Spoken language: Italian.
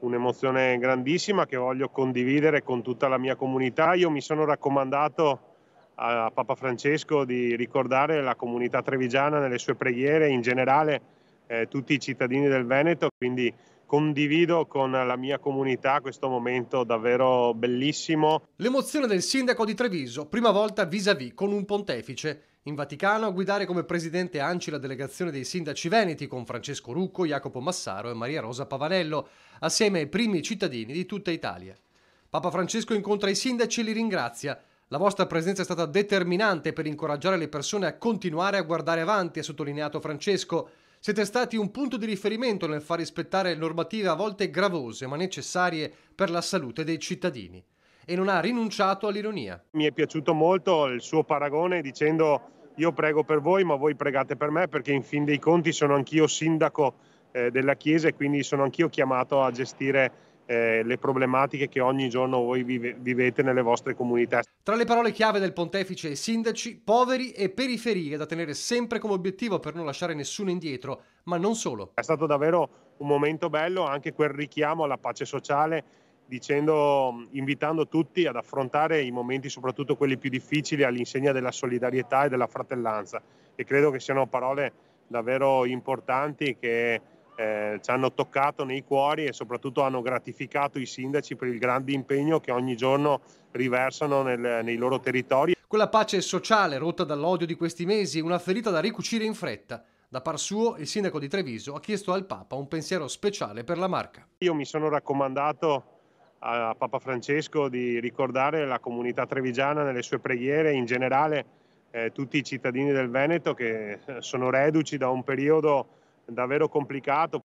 un'emozione grandissima che voglio condividere con tutta la mia comunità. Io mi sono raccomandato a Papa Francesco di ricordare la comunità trevigiana nelle sue preghiere, in generale eh, tutti i cittadini del Veneto, quindi condivido con la mia comunità questo momento davvero bellissimo. L'emozione del sindaco di Treviso, prima volta vis-à-vis con un pontefice in Vaticano a guidare come presidente ANCI la delegazione dei sindaci veneti con Francesco Rucco, Jacopo Massaro e Maria Rosa Pavanello, assieme ai primi cittadini di tutta Italia. Papa Francesco incontra i sindaci e li ringrazia. La vostra presenza è stata determinante per incoraggiare le persone a continuare a guardare avanti, ha sottolineato Francesco. Siete stati un punto di riferimento nel far rispettare normative a volte gravose ma necessarie per la salute dei cittadini. E non ha rinunciato all'ironia. Mi è piaciuto molto il suo paragone dicendo io prego per voi, ma voi pregate per me perché in fin dei conti sono anch'io sindaco eh, della Chiesa e quindi sono anch'io chiamato a gestire eh, le problematiche che ogni giorno voi vive, vivete nelle vostre comunità. Tra le parole chiave del pontefice e sindaci, poveri e periferie da tenere sempre come obiettivo per non lasciare nessuno indietro, ma non solo. È stato davvero un momento bello anche quel richiamo alla pace sociale dicendo, invitando tutti ad affrontare i momenti, soprattutto quelli più difficili, all'insegna della solidarietà e della fratellanza. E credo che siano parole davvero importanti che eh, ci hanno toccato nei cuori e soprattutto hanno gratificato i sindaci per il grande impegno che ogni giorno riversano nel, nei loro territori. Quella pace sociale rotta dall'odio di questi mesi, è una ferita da ricucire in fretta. Da par suo, il sindaco di Treviso ha chiesto al Papa un pensiero speciale per la marca. Io mi sono raccomandato a Papa Francesco di ricordare la comunità trevigiana nelle sue preghiere, e in generale eh, tutti i cittadini del Veneto che eh, sono reduci da un periodo davvero complicato,